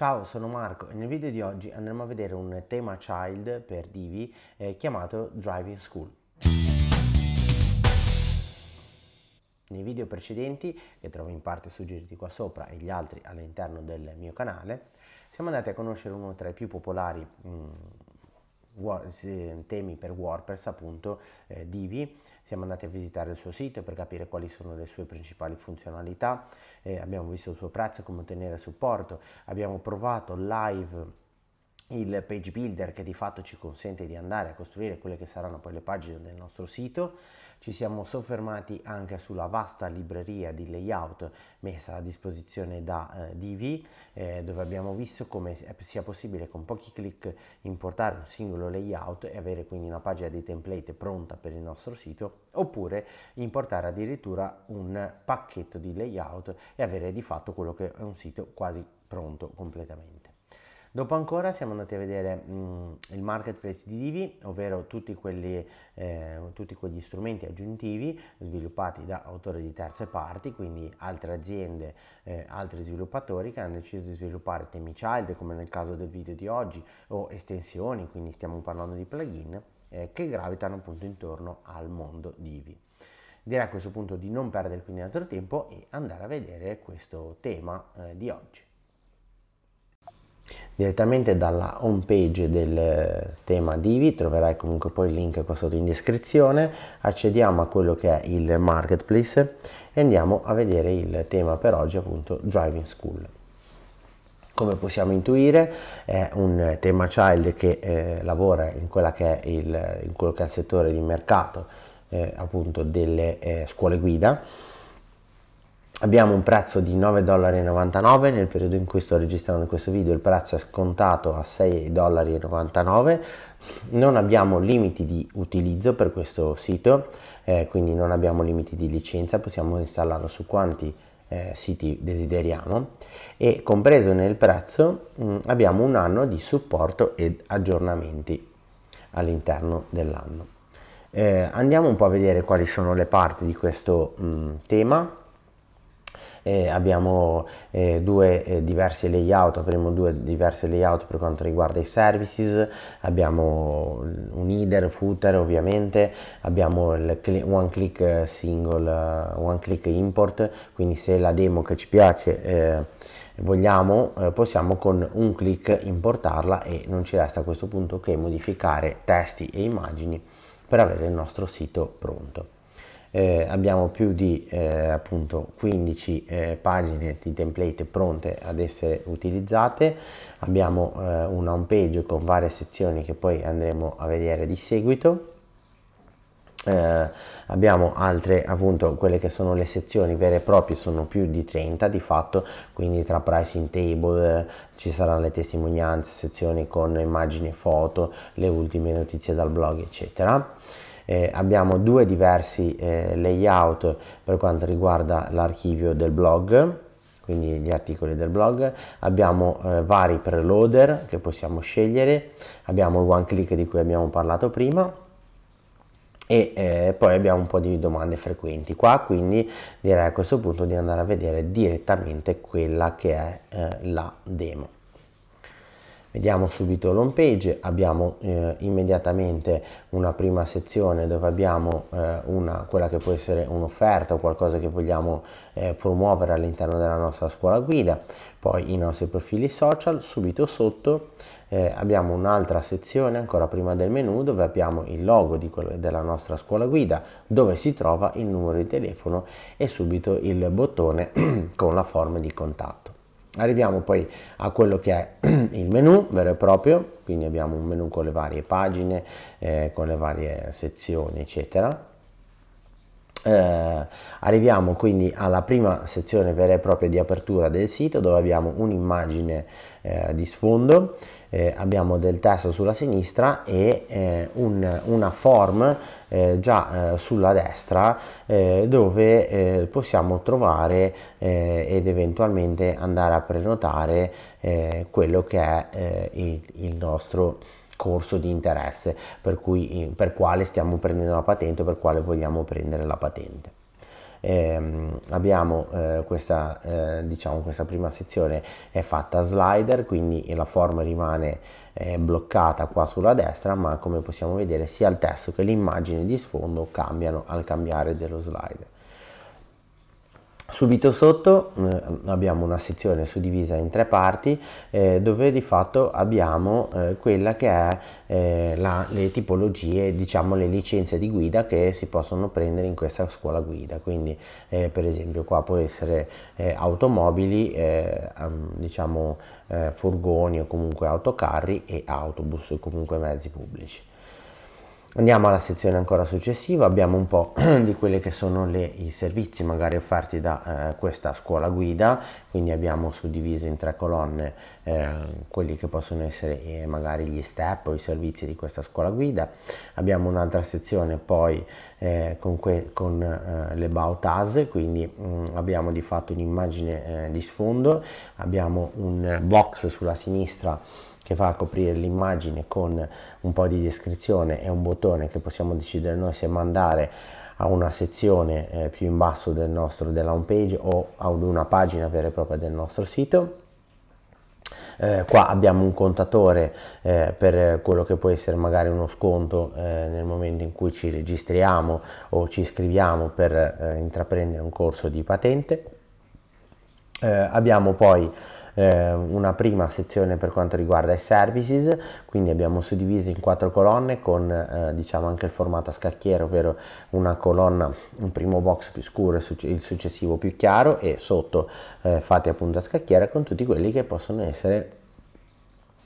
Ciao, sono Marco e nel video di oggi andremo a vedere un tema child per Divi eh, chiamato Driving School. Nei video precedenti, che trovo in parte suggeriti qua sopra e gli altri all'interno del mio canale, siamo andati a conoscere uno tra i più popolari mh, mm, temi per WordPress, appunto eh, Divi, siamo andati a visitare il suo sito per capire quali sono le sue principali funzionalità, eh, abbiamo visto il suo prezzo, come ottenere supporto, abbiamo provato live il page builder che di fatto ci consente di andare a costruire quelle che saranno poi le pagine del nostro sito. Ci siamo soffermati anche sulla vasta libreria di layout messa a disposizione da eh, Divi, eh, dove abbiamo visto come sia possibile con pochi clic importare un singolo layout e avere quindi una pagina di template pronta per il nostro sito, oppure importare addirittura un pacchetto di layout e avere di fatto quello che è un sito quasi pronto completamente. Dopo ancora siamo andati a vedere mh, mm, il marketplace di Divi, ovvero tutti, quelli, eh, tutti quegli strumenti aggiuntivi sviluppati da autori di terze parti, quindi altre aziende, eh, altri sviluppatori che hanno deciso di sviluppare temi child, come nel caso del video di oggi, o estensioni, quindi stiamo parlando di plugin, eh, che gravitano appunto intorno al mondo Divi direi a questo punto di non perdere quindi altro tempo e andare a vedere questo tema eh, di oggi. Direttamente dalla home page del eh, tema Divi, troverai comunque poi il link qua sotto in descrizione, accediamo a quello che è il marketplace e andiamo a vedere il tema per oggi appunto Driving School come possiamo intuire è un tema child che eh, lavora in, che il, in, quello che è il settore di mercato eh, appunto delle eh, scuole guida Abbiamo un prezzo di 9,99 dollari nel periodo in cui sto registrando questo video, il prezzo è scontato a 6,99 dollari. Non abbiamo limiti di utilizzo per questo sito, eh, quindi non abbiamo limiti di licenza, possiamo installarlo su quanti eh, siti desideriamo e compreso nel prezzo mh, mm, abbiamo un anno di supporto ed aggiornamenti all'interno dell'anno. Eh, andiamo un po' a vedere quali sono le parti di questo mh, mm, tema eh, abbiamo eh, due eh, diversi layout, avremo due diversi layout per quanto riguarda i services, abbiamo un header, footer ovviamente, abbiamo il cl one click eh, single, eh, one click import, quindi se la demo che ci piace eh, vogliamo eh, possiamo con un click importarla e non ci resta a questo punto che modificare testi e immagini per avere il nostro sito pronto eh, abbiamo più di eh, appunto 15 eh, pagine di template pronte ad essere utilizzate abbiamo eh, una home page con varie sezioni che poi andremo a vedere di seguito eh, abbiamo altre appunto quelle che sono le sezioni vere e proprie sono più di 30 di fatto quindi tra pricing table eh, ci saranno le testimonianze sezioni con immagini foto le ultime notizie dal blog eccetera eh, abbiamo due diversi eh, layout per quanto riguarda l'archivio del blog quindi gli articoli del blog, abbiamo eh, vari preloader che possiamo scegliere, abbiamo il one click di cui abbiamo parlato prima e eh, poi abbiamo un po' di domande frequenti qua, quindi direi a questo punto di andare a vedere direttamente quella che è eh, la demo. Vediamo subito l'home page, abbiamo eh, immediatamente una prima sezione dove abbiamo eh, una, quella che può essere un'offerta o qualcosa che vogliamo eh, promuovere all'interno della nostra scuola guida, poi i nostri profili social, subito sotto eh, abbiamo un'altra sezione ancora prima del menu dove abbiamo il logo della nostra scuola guida, dove si trova il numero di telefono e subito il bottone con la forma di contatto. Arriviamo poi a quello che è il menu vero e proprio, quindi abbiamo un menu con le varie pagine, eh, con le varie sezioni, eccetera. Eh, arriviamo quindi alla prima sezione vera e propria di apertura del sito dove abbiamo un'immagine eh, di sfondo, eh, abbiamo del testo sulla sinistra e eh, un, una form eh, già eh, sulla destra eh, dove eh, possiamo trovare eh, ed eventualmente andare a prenotare eh, quello che è il, il nostro corso di interesse per, cui, per quale stiamo prendendo la patente o per quale vogliamo prendere la patente ehm, abbiamo eh, questa, eh, diciamo, questa prima sezione è fatta a slider, quindi la forma rimane eh, bloccata qua sulla destra, ma come possiamo vedere sia il testo che l'immagine di sfondo cambiano al cambiare dello slider. Subito sotto eh, abbiamo una sezione suddivisa in tre parti eh, dove di fatto abbiamo eh, quella che è eh, la, le tipologie, diciamo le licenze di guida che si possono prendere in questa scuola guida, quindi eh, per esempio qua può essere eh, automobili, diciamo furgoni o comunque autocarri e autobus o comunque mezzi pubblici. Andiamo alla sezione ancora successiva, abbiamo un po' di quelli che sono le, i servizi magari offerti da eh, questa scuola guida, quindi abbiamo suddiviso in tre colonne eh, quelli che possono essere eh, magari gli step o i servizi di questa scuola guida, abbiamo un'altra sezione poi eh, con, con eh, le About Us, quindi mh, mm, abbiamo di fatto un'immagine eh, di sfondo, abbiamo un box sulla sinistra che va a coprire l'immagine con un po' di descrizione e un bottone che possiamo decidere noi se mandare a una sezione eh, più in basso del nostro, della home page o ad una pagina vera e propria del nostro sito. Eh, qua abbiamo un contatore eh, per quello che può essere magari uno sconto eh, nel momento in cui ci registriamo o ci iscriviamo per eh, intraprendere un corso di patente. Eh, abbiamo poi eh, una prima sezione per quanto riguarda i services, quindi abbiamo suddiviso in quattro colonne con eh, diciamo anche il formato a scacchiere, ovvero una colonna, un primo box più scuro e il successivo più chiaro e sotto eh, fate appunto a scacchiere con tutti quelli che possono essere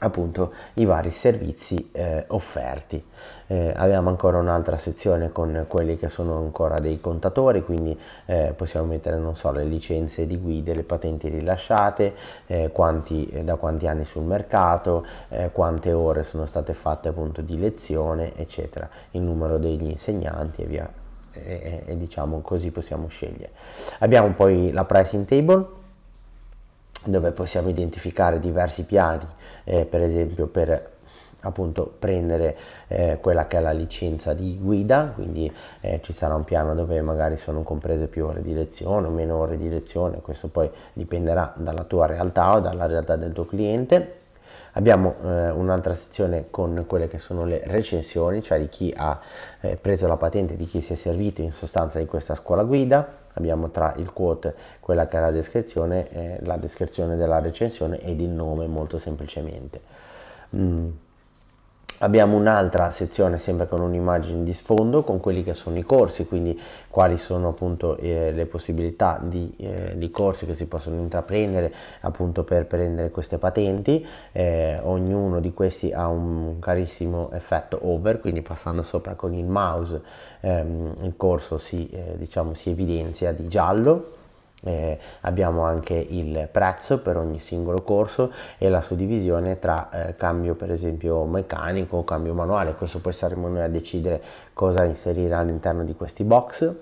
appunto i vari servizi eh, offerti. Eh, abbiamo ancora un'altra sezione con quelli che sono ancora dei contatori, quindi eh, possiamo mettere non so, le licenze di guida le patenti rilasciate, eh, quanti, eh, da quanti anni sul mercato, eh, quante ore sono state fatte appunto di lezione, eccetera, il numero degli insegnanti e via. E, e, e diciamo così possiamo scegliere. Abbiamo poi la pricing table dove possiamo identificare diversi piani, eh, per esempio per appunto prendere eh, quella che è la licenza di guida, quindi eh, ci sarà un piano dove magari sono comprese più ore di lezione, meno ore di lezione, questo poi dipenderà dalla tua realtà o dalla realtà del tuo cliente Abbiamo eh, un'altra sezione con quelle che sono le recensioni, cioè di chi ha eh, preso la patente, di chi si è servito in sostanza di questa scuola guida. Abbiamo tra il quote quella che è la descrizione, eh, la descrizione della recensione ed il nome molto semplicemente. Mm. Abbiamo un'altra sezione sempre con un'immagine di sfondo con quelli che sono i corsi, quindi quali sono appunto eh, le possibilità di, eh, di, corsi che si possono intraprendere appunto per prendere queste patenti. Eh, ognuno di questi ha un carissimo effetto over, quindi passando sopra con il mouse ehm, il corso si, eh, diciamo, si evidenzia di giallo eh, abbiamo anche il prezzo per ogni singolo corso e la suddivisione tra eh, cambio per esempio meccanico o cambio manuale. Questo poi saremo noi a decidere cosa inserire all'interno di questi box.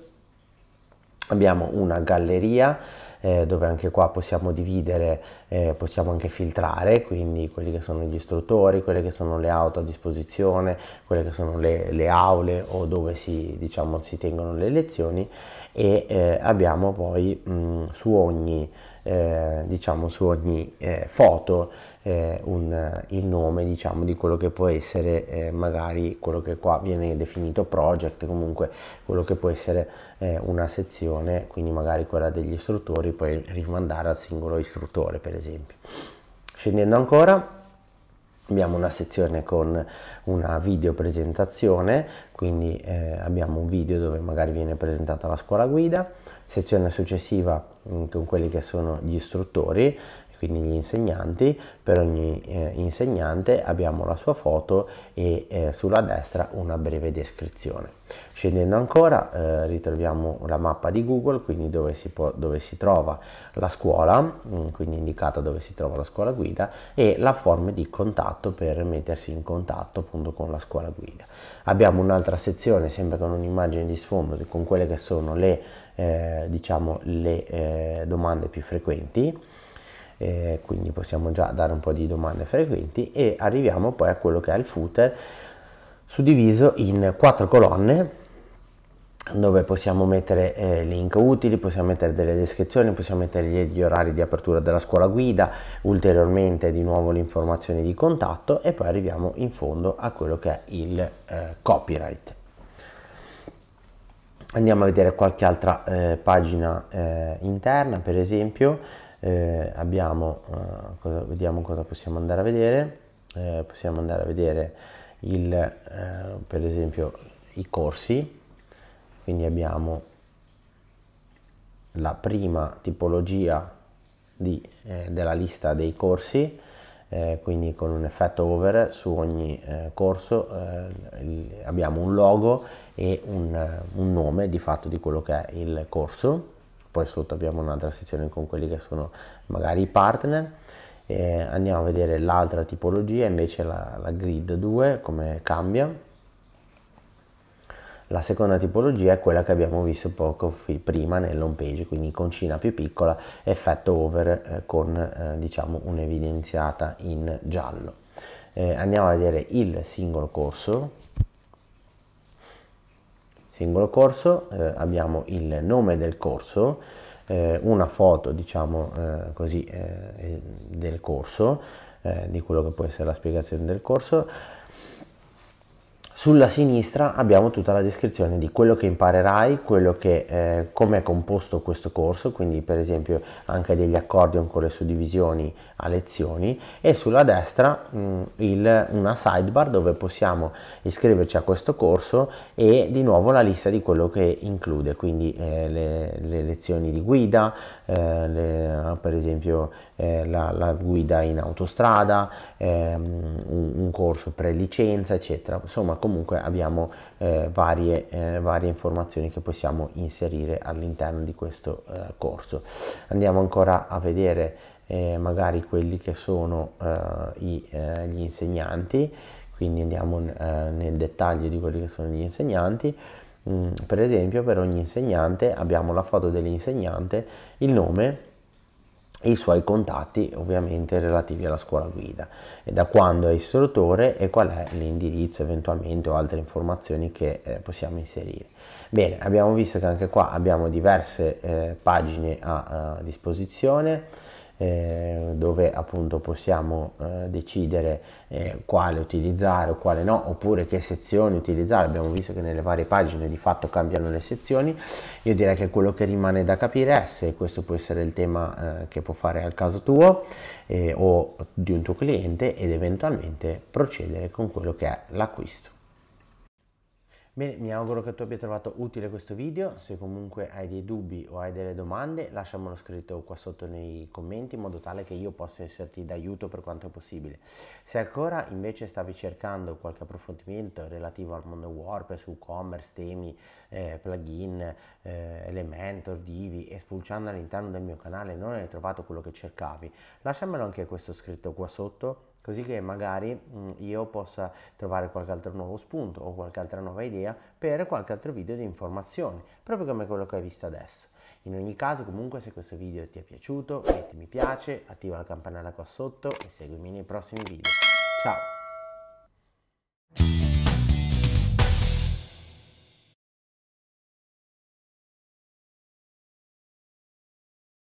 Abbiamo una galleria eh, dove anche qua possiamo dividere, eh, possiamo anche filtrare, quindi quelli che sono gli istruttori, quelle che sono le auto a disposizione, quelle che sono le, le aule o dove si, diciamo, si, tengono le lezioni e eh, abbiamo poi mh, mm, su ogni eh, diciamo su ogni eh, foto eh, un, il nome diciamo di quello che può essere eh, magari quello che qua viene definito project comunque quello che può essere eh, una sezione quindi magari quella degli istruttori li puoi rimandare al singolo istruttore, per esempio. Scendendo ancora, abbiamo una sezione con una video presentazione, quindi eh, abbiamo un video dove magari viene presentata la scuola guida, sezione successiva mh, mm, con quelli che sono gli istruttori, quindi gli insegnanti, per ogni eh, insegnante abbiamo la sua foto e eh, sulla destra una breve descrizione. Scendendo ancora eh, ritroviamo la mappa di Google, quindi dove si, può, dove si trova la scuola, mm, quindi indicata dove si trova la scuola guida e la forma di contatto per mettersi in contatto appunto con la scuola guida. Abbiamo un'altra sezione sempre con un'immagine di sfondo con quelle che sono le, eh, diciamo, le eh, domande più frequenti eh, quindi possiamo già dare un po' di domande frequenti e arriviamo poi a quello che è il footer suddiviso in quattro colonne dove possiamo mettere eh, link utili, possiamo mettere delle descrizioni, possiamo mettere gli orari di apertura della scuola guida, ulteriormente di nuovo le informazioni di contatto e poi arriviamo in fondo a quello che è il eh, copyright. Andiamo a vedere qualche altra eh, pagina eh, interna, per esempio eh, abbiamo, eh, cosa, vediamo cosa possiamo andare a vedere, eh, possiamo andare a vedere il, eh, per esempio i corsi, quindi abbiamo la prima tipologia di, eh, della lista dei corsi, eh, quindi con un effetto over su ogni eh, corso eh, abbiamo un logo e un, un, nome di fatto di quello che è il corso poi sotto abbiamo un'altra sezione con quelli che sono magari i partner e andiamo a vedere l'altra tipologia invece la, la grid 2 come cambia la seconda tipologia è quella che abbiamo visto poco prima nell'home page, quindi iconcina più piccola, effetto over eh, con eh, diciamo un'evidenziata in giallo. Eh, andiamo a vedere il singolo corso singolo corso, eh, abbiamo il nome del corso, eh, una foto diciamo eh, così eh, del corso, eh, di quello che può essere la spiegazione del corso, sulla sinistra abbiamo tutta la descrizione di quello che imparerai, che, eh, come è composto questo corso, quindi per esempio anche degli accordi con le suddivisioni a lezioni e sulla destra mh, mm, il, una sidebar dove possiamo iscriverci a questo corso e di nuovo la lista di quello che include, quindi eh, le, le, lezioni di guida, eh, le, per esempio eh, la, la, guida in autostrada, ehm, un, un corso pre licenza, eccetera. Insomma, comunque abbiamo eh, varie, eh, varie, informazioni che possiamo inserire all'interno di questo eh, corso. Andiamo ancora a vedere eh, magari quelli che sono eh, i, eh, gli insegnanti, quindi andiamo nel dettaglio di quelli che sono gli insegnanti. Mm, per esempio per ogni insegnante abbiamo la foto dell'insegnante, il nome, e i suoi contatti ovviamente relativi alla scuola guida e da quando è istruttore e qual è l'indirizzo eventualmente o altre informazioni che eh, possiamo inserire. Bene, abbiamo visto che anche qua abbiamo diverse eh, pagine a, a disposizione eh, dove appunto possiamo eh, decidere eh, quale utilizzare o quale no oppure che sezioni utilizzare abbiamo visto che nelle varie pagine di fatto cambiano le sezioni io direi che quello che rimane da capire è se questo può essere il tema eh, che può fare al caso tuo eh, o di un tuo cliente ed eventualmente procedere con quello che è l'acquisto Bene, mi auguro che tu abbia trovato utile questo video, se comunque hai dei dubbi o hai delle domande lasciamelo scritto qua sotto nei commenti in modo tale che io possa esserti d'aiuto per quanto possibile. Se ancora invece stavi cercando qualche approfondimento relativo al mondo WordPress, WooCommerce, temi, eh, plugin, eh, Elementor, Divi e spulciando all'interno del mio canale non hai trovato quello che cercavi, lasciamelo anche questo scritto qua sotto così che magari mm, io possa trovare qualche altro nuovo spunto o qualche altra nuova idea per qualche altro video di informazione, proprio come quello che hai visto adesso. In ogni caso, comunque, se questo video ti è piaciuto, metti mi piace, attiva la campanella qua sotto e seguimi nei prossimi video. Ciao!